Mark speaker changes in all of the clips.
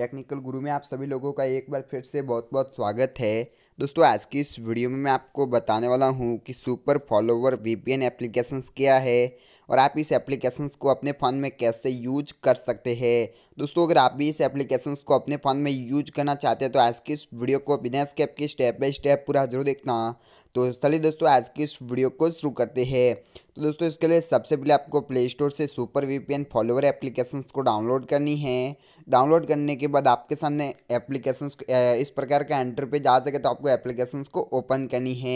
Speaker 1: technical गुरु में आप सभी लोगों का एक बार फिर से बहुत बहुत स्वागत है दोस्तों आज की इस वीडियो में मैं आपको बताने वाला हूँ कि सुपर फॉलोवर वीपीएन एप्लीकेशंस क्या है और आप इस एप्लीकेशंस को अपने फ़ोन में कैसे यूज कर सकते हैं दोस्तों अगर आप भी इस एप्लीकेशंस को अपने फ़ोन में यूज करना चाहते हैं तो आज की इस वीडियो को बिना स्टेप के स्टेप बाय स्टेप पूरा जरूर देखना तो चलिए दोस्तों आज की इस वीडियो को शुरू करते हैं तो दोस्तों इसके लिए सबसे पहले आपको प्ले स्टोर से सुपर वीपीएन फॉलोवर एप्लीकेशंस को डाउनलोड करनी है डाउनलोड करने के बाद आपके सामने एप्लीकेशंस इस प्रकार का एंटर पेज आ सके तो आपको एप्लीकेशन को ओपन करनी है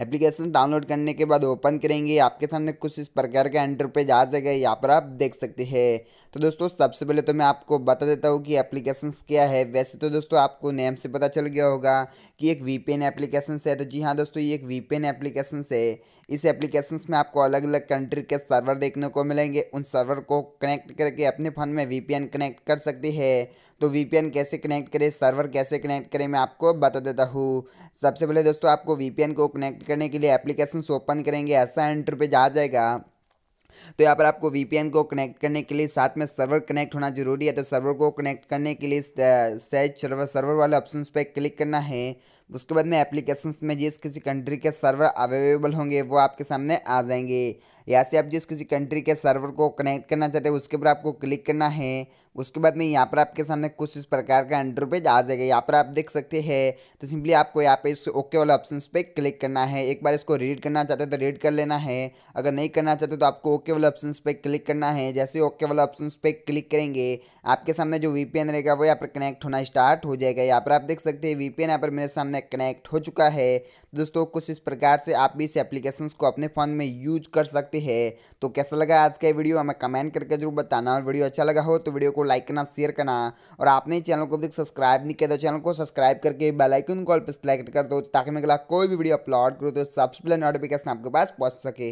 Speaker 1: एप्लीकेशन डाउनलोड करने के बाद ओपन करेंगे आपके सामने कुछ इस प्रकार के एंटर पेज आ जाएगा यहाँ पर आप देख सकते हैं तो दोस्तों सबसे पहले तो मैं आपको बता देता हूँ कि एप्लीकेशन क्या है वैसे तो दोस्तों आपको नेम से पता चल गया होगा कि एक वी एप्लीकेशन है तो जी हाँ दोस्तों ये एक वी एप्लीकेशन है इस एप्लीकेशन में आपको अलग अलग कंट्री के सर्वर देखने को मिलेंगे उन सर्वर को कनेक्ट करके अपने फ़ोन में वी कनेक्ट कर सकते हैं तो वी कैसे कनेक्ट करें सर्वर कैसे कनेक्ट करें मैं आपको बता देता हूँ सबसे पहले दोस्तों आपको वीपीएन को कनेक्ट करने के लिए एप्लीकेशन ओपन करेंगे ऐसा एंटर पे जा जाएगा तो यहाँ पर आपको वीपीएन को कनेक्ट करने के लिए साथ में सर्वर कनेक्ट होना जरूरी है तो सर्वर को कनेक्ट करने के लिए सर्वर सर्वर वाले ऑप्शन पर क्लिक करना है उसके बाद में एप्लीकेशन में जिस किसी कंट्री के सर्वर अवेलेबल होंगे वो आपके सामने आ जाएंगे यहाँ से आप जिस किसी कंट्री के सर्वर को कनेक्ट करना चाहते हैं उसके ऊपर आपको क्लिक करना है उसके बाद में यहाँ पर आपके सामने कुछ इस प्रकार का पेज आ जाएगा यहाँ पर आप देख सकते हैं तो सिंपली आपको यहाँ पे इस ओके वाले ऑप्शन पे क्लिक करना है एक बार इसको रीड करना चाहते हैं तो रीड कर लेना है अगर नहीं करना चाहते तो आपको ओके वाले ऑप्शन पे क्लिक करना है जैसे ओके वाले ऑप्शन पे क्लिक करेंगे आपके सामने जो एन रहेगा वो यहाँ पर कनेक्ट होना स्टार्ट हो जाएगा यहाँ पर आप देख सकते हैं वी एन यहाँ पर मेरे सामने कनेक्ट हो चुका है दोस्तों कुछ इस प्रकार से आप भी इस एप्लीकेशन को अपने फ़ोन में यूज कर सकते हैं तो कैसा लगा आज का वीडियो हमें कमेंट करके जरूर बताना और वीडियो अच्छा लगा हो तो वीडियो को लाइक करना शेयर करना और आपने चैनल को अभी सब्सक्राइब नहीं किया तो चैनल को सब्सक्राइब करके बेलाइकन कॉल पर सेलेक्ट कर दो ताकि मैं अगला कोई भी वीडियो अपलोड करूँ तो सबसे पहले नोटिफिकेशन आपके पास पहुँच सके